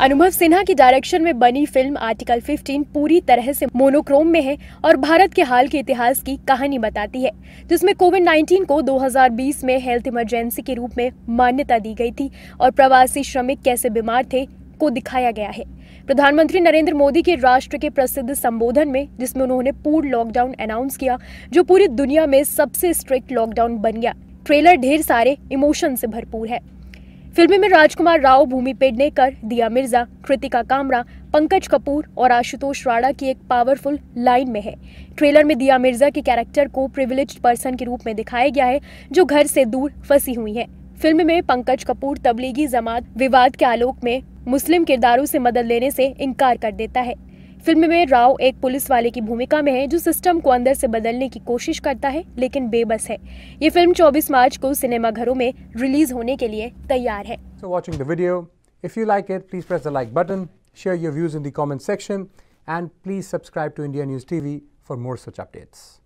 अनुभव सिन्हा की डायरेक्शन में बनी फिल्म आर्टिकल 15 पूरी तरह से मोनोक्रोम में है और भारत के हाल के इतिहास की कहानी बताती है जिसमें कोविड 19 को 2020 में हेल्थ इमरजेंसी के रूप में मान्यता दी गई थी और प्रवासी श्रमिक कैसे बीमार थे को दिखाया गया है प्रधानमंत्री नरेंद्र मोदी के राष्ट्र के प्रसिद्ध संबोधन में जिसमें उन्होंने पूर्ण लॉकडाउन अनाउंस किया जो पूरी दुनिया में सबसे स्ट्रिक्ट लॉकडाउन बन गया ट्रेलर ढेर सारे इमोशन से भरपूर है फिल्म में राजकुमार राव भूमि पेडनेकर दिया मिर्जा कृतिका कामरा पंकज कपूर और आशुतोष राणा की एक पावरफुल लाइन में है ट्रेलर में दिया मिर्जा के कैरेक्टर को प्रिविलेज पर्सन के रूप में दिखाया गया है जो घर से दूर फंसी हुई है फिल्म में पंकज कपूर तबलीगी जमात विवाद के आलोक में मुस्लिम किरदारों से मदद लेने से इनकार कर देता है फिल्म में राव एक पुलिस वाले की भूमिका में है जो सिस्टम को अंदर से बदलने की कोशिश करता है लेकिन बेबस है ये फिल्म 24 मार्च को सिनेमा घरों में रिलीज होने के लिए तैयार है so watching video if you like it please press like button share your views in the section and please subscribe to India news TV for more such updates